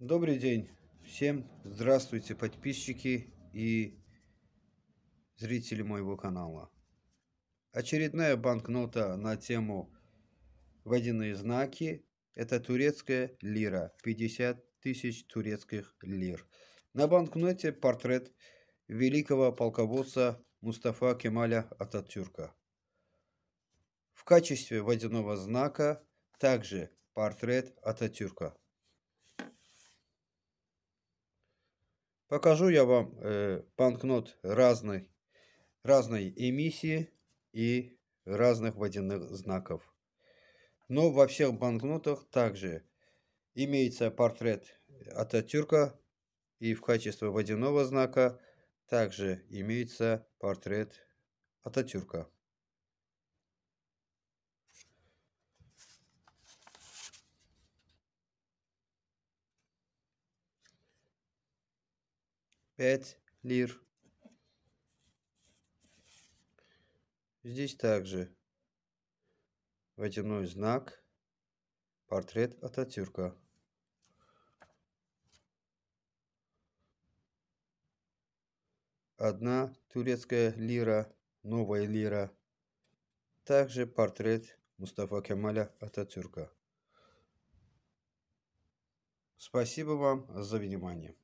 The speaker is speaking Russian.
Добрый день всем, здравствуйте подписчики и зрители моего канала. Очередная банкнота на тему водяные знаки. Это турецкая лира, 50 тысяч турецких лир. На банкноте портрет великого полководца Мустафа Кемаля Ататюрка. В качестве водяного знака также портрет Ататюрка. Покажу я вам э, банкнот разной, разной эмиссии и разных водяных знаков. Но во всех банкнотах также имеется портрет Ататюрка и в качестве водяного знака также имеется портрет Ататюрка. 5 лир. Здесь также водяной знак, портрет Ататюрка. Одна турецкая лира, новая лира. Также портрет Мустафа Кемаля Ататюрка. Спасибо вам за внимание.